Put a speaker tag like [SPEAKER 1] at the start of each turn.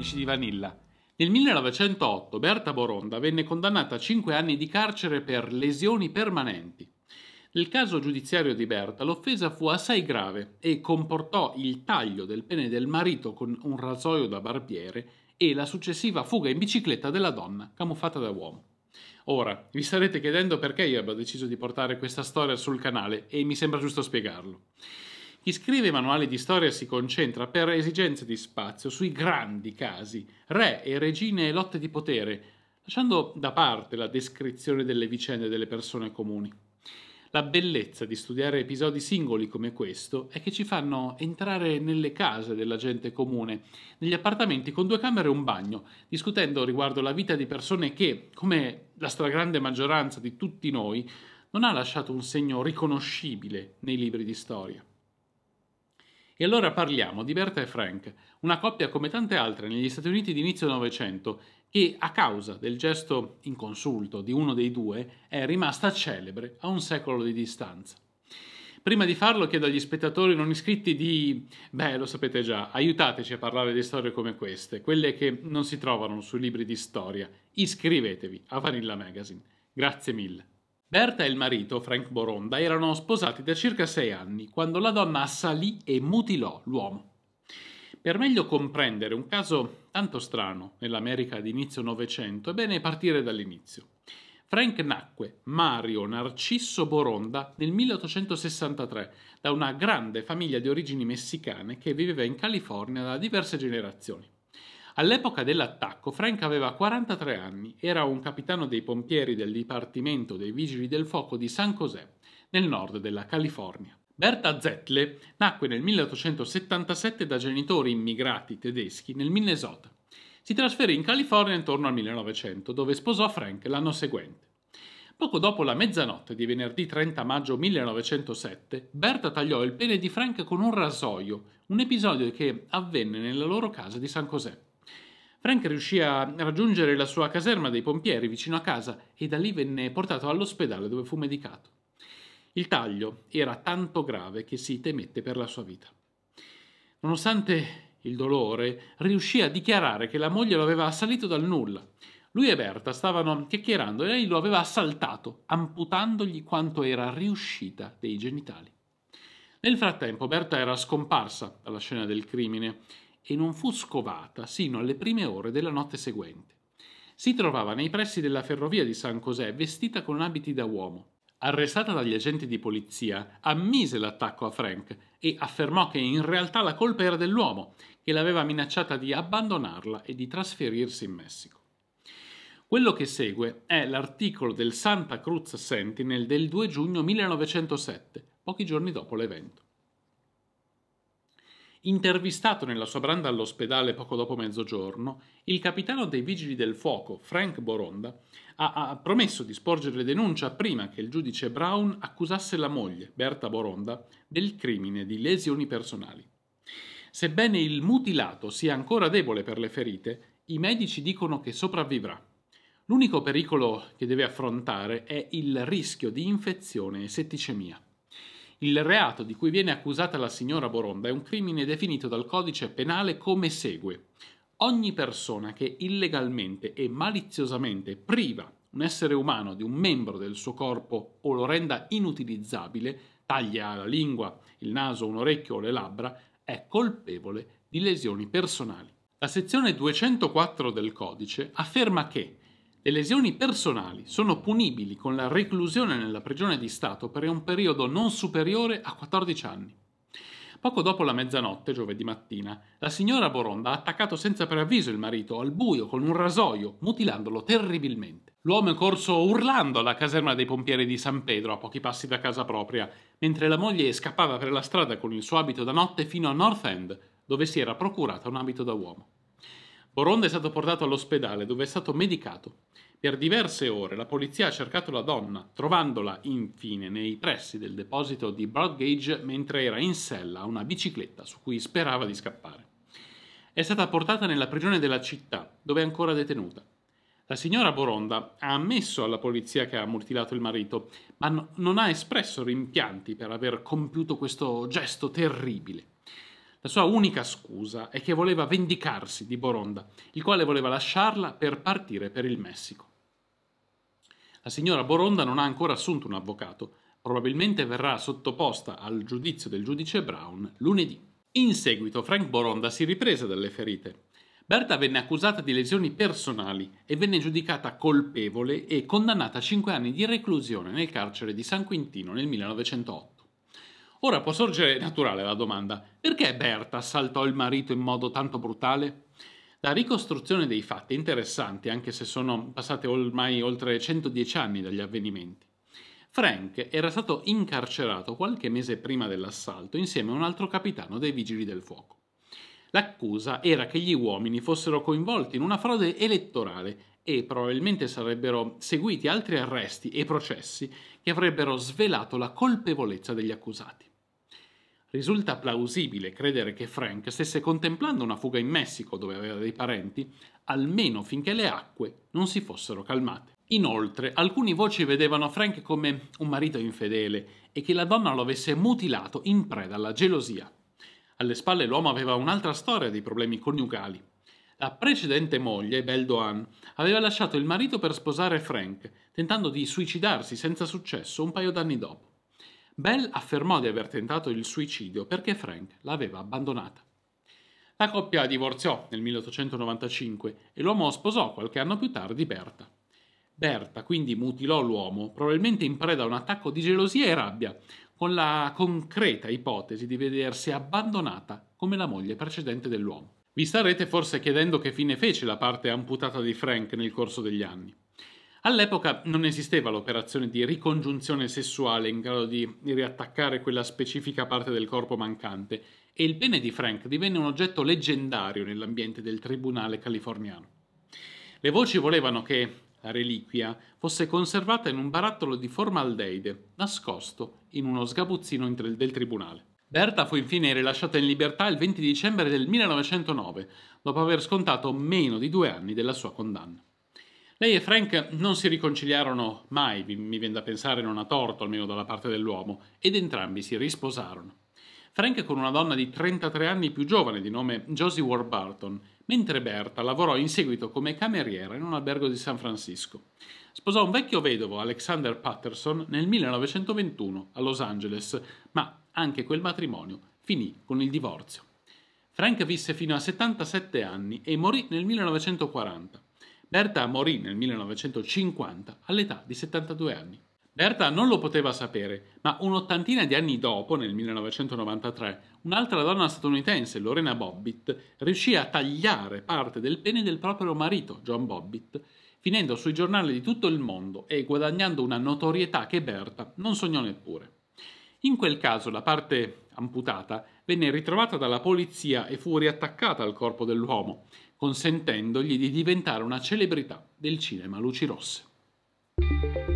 [SPEAKER 1] chimici di Vanilla. Nel 1908 Berta Boronda venne condannata a 5 anni di carcere per lesioni permanenti. Nel caso giudiziario di Berta l'offesa fu assai grave e comportò il taglio del pene del marito con un rasoio da barbiere e la successiva fuga in bicicletta della donna camuffata da uomo. Ora, vi starete chiedendo perché io abbia deciso di portare questa storia sul canale e mi sembra giusto spiegarlo. Chi scrive manuali di storia si concentra per esigenze di spazio sui grandi casi, re e regine e lotte di potere, lasciando da parte la descrizione delle vicende delle persone comuni. La bellezza di studiare episodi singoli come questo è che ci fanno entrare nelle case della gente comune, negli appartamenti con due camere e un bagno, discutendo riguardo la vita di persone che, come la stragrande maggioranza di tutti noi, non ha lasciato un segno riconoscibile nei libri di storia. E allora parliamo di Berta e Frank, una coppia come tante altre negli Stati Uniti di inizio Novecento, che a causa del gesto inconsulto di uno dei due è rimasta celebre a un secolo di distanza. Prima di farlo chiedo agli spettatori non iscritti di... beh, lo sapete già, aiutateci a parlare di storie come queste, quelle che non si trovano sui libri di storia. Iscrivetevi a Vanilla Magazine. Grazie mille. Berta e il marito, Frank Boronda, erano sposati da circa sei anni quando la donna assalì e mutilò l'uomo. Per meglio comprendere un caso tanto strano nell'America d'inizio Novecento, è bene partire dall'inizio. Frank nacque, Mario Narciso Boronda, nel 1863 da una grande famiglia di origini messicane che viveva in California da diverse generazioni. All'epoca dell'attacco Frank aveva 43 anni, era un capitano dei pompieri del Dipartimento dei Vigili del Fuoco di San José, nel nord della California. Berta Zettle nacque nel 1877 da genitori immigrati tedeschi nel Minnesota. Si trasferì in California intorno al 1900, dove sposò Frank l'anno seguente. Poco dopo la mezzanotte di venerdì 30 maggio 1907, Berta tagliò il pene di Frank con un rasoio, un episodio che avvenne nella loro casa di San José. Frank riuscì a raggiungere la sua caserma dei pompieri vicino a casa e da lì venne portato all'ospedale dove fu medicato. Il taglio era tanto grave che si temette per la sua vita. Nonostante il dolore, riuscì a dichiarare che la moglie lo aveva assalito dal nulla. Lui e Berta stavano chiacchierando e lei lo aveva assaltato, amputandogli quanto era riuscita dei genitali. Nel frattempo Berta era scomparsa dalla scena del crimine e non fu scovata sino alle prime ore della notte seguente. Si trovava nei pressi della ferrovia di San José vestita con abiti da uomo. Arrestata dagli agenti di polizia, ammise l'attacco a Frank e affermò che in realtà la colpa era dell'uomo, che l'aveva minacciata di abbandonarla e di trasferirsi in Messico. Quello che segue è l'articolo del Santa Cruz Sentinel del 2 giugno 1907, pochi giorni dopo l'evento. Intervistato nella sua branda all'ospedale poco dopo mezzogiorno, il capitano dei Vigili del Fuoco, Frank Boronda, ha, ha, promesso di sporgere denuncia prima che il giudice Brown accusasse la moglie, Berta Boronda, del crimine di lesioni personali. Sebbene il mutilato sia ancora debole per le ferite, i medici dicono che sopravvivrà. L'unico pericolo che deve affrontare è il rischio di infezione e setticemia. Il reato di cui viene accusata la signora Boronda è un crimine definito dal codice penale come segue. Ogni persona che illegalmente e maliziosamente priva un essere umano di un membro del suo corpo o lo renda inutilizzabile, taglia la lingua, il naso, un orecchio o le labbra, è colpevole di lesioni personali. La sezione 204 del codice afferma che le lesioni personali sono punibili con la reclusione nella prigione di Stato per un periodo non superiore a 14 anni. Poco dopo la mezzanotte, giovedì mattina, la signora Boronda ha attaccato senza preavviso il marito al buio con un rasoio, mutilandolo terribilmente. L'uomo è corso urlando alla caserma dei pompieri di San Pedro, a pochi passi da casa propria, mentre la moglie scappava per la strada con il suo abito da notte fino a North End, dove si era procurata un abito da uomo. Boronda è stato portato all'ospedale dove è stato medicato. Per diverse ore la polizia ha cercato la donna, trovandola infine nei pressi del deposito di Broadgauge mentre era in sella a una bicicletta su cui sperava di scappare. È stata portata nella prigione della città, dove è ancora detenuta. La signora Boronda ha ammesso alla polizia che ha mutilato il marito, ma non ha espresso rimpianti per aver compiuto questo gesto terribile. La sua unica scusa è che voleva vendicarsi di Boronda, il quale voleva lasciarla per partire per il Messico. La signora Boronda non ha ancora assunto un avvocato, probabilmente verrà sottoposta al giudizio del giudice Brown lunedì. In seguito Frank Boronda si riprese dalle ferite. Berta venne accusata di lesioni personali e venne giudicata colpevole e condannata a 5 anni di reclusione nel carcere di San Quintino nel 1908. Ora può sorgere naturale la domanda, perché Berta assaltò il marito in modo tanto brutale? La ricostruzione dei fatti è interessante, anche se sono passate ormai oltre 110 anni dagli avvenimenti. Frank era stato incarcerato qualche mese prima dell'assalto insieme a un altro capitano dei Vigili del Fuoco. L'accusa era che gli uomini fossero coinvolti in una frode elettorale e probabilmente sarebbero seguiti altri arresti e processi che avrebbero svelato la colpevolezza degli accusati. Risulta plausibile credere che Frank stesse contemplando una fuga in Messico dove aveva dei parenti, almeno finché le acque non si fossero calmate. Inoltre, alcune voci vedevano Frank come un marito infedele e che la donna lo avesse mutilato in preda alla gelosia. Alle spalle l'uomo aveva un'altra storia di problemi coniugali. La precedente moglie, Beldoan, aveva lasciato il marito per sposare Frank, tentando di suicidarsi senza successo un paio d'anni dopo. Bell affermò di aver tentato il suicidio perché Frank l'aveva abbandonata. La coppia divorziò nel 1895 e l'uomo sposò qualche anno più tardi Berta. Berta quindi mutilò l'uomo, probabilmente in preda a un attacco di gelosia e rabbia, con la concreta ipotesi di vedersi abbandonata come la moglie precedente dell'uomo. Vi starete forse chiedendo che fine fece la parte amputata di Frank nel corso degli anni. All'epoca non esisteva l'operazione di ricongiunzione sessuale in grado di riattaccare quella specifica parte del corpo mancante e il pene di Frank divenne un oggetto leggendario nell'ambiente del tribunale californiano. Le voci volevano che la reliquia fosse conservata in un barattolo di formaldeide, nascosto in uno sgabuzzino del tribunale. Berta fu infine rilasciata in libertà il 20 dicembre del 1909, dopo aver scontato meno di due anni della sua condanna. Lei e Frank non si riconciliarono mai, mi viene da pensare non a torto, almeno dalla parte dell'uomo, ed entrambi si risposarono. Frank con una donna di 33 anni più giovane di nome Josie Warburton, mentre Berta lavorò in seguito come cameriera in un albergo di San Francisco. Sposò un vecchio vedovo, Alexander Patterson, nel 1921 a Los Angeles, ma anche quel matrimonio finì con il divorzio. Frank visse fino a 77 anni e morì nel 1940. Berta morì nel 1950 all'età di 72 anni. Berta non lo poteva sapere, ma un'ottantina di anni dopo, nel 1993, un'altra donna statunitense, Lorena Bobbitt, riuscì a tagliare parte del pene del proprio marito, John Bobbitt, finendo sui giornali di tutto il mondo e guadagnando una notorietà che Berta non sognò neppure. In quel caso la parte amputata, venne ritrovata dalla polizia e fu riattaccata al corpo dell'uomo, consentendogli di diventare una celebrità del cinema Luci lucirosse.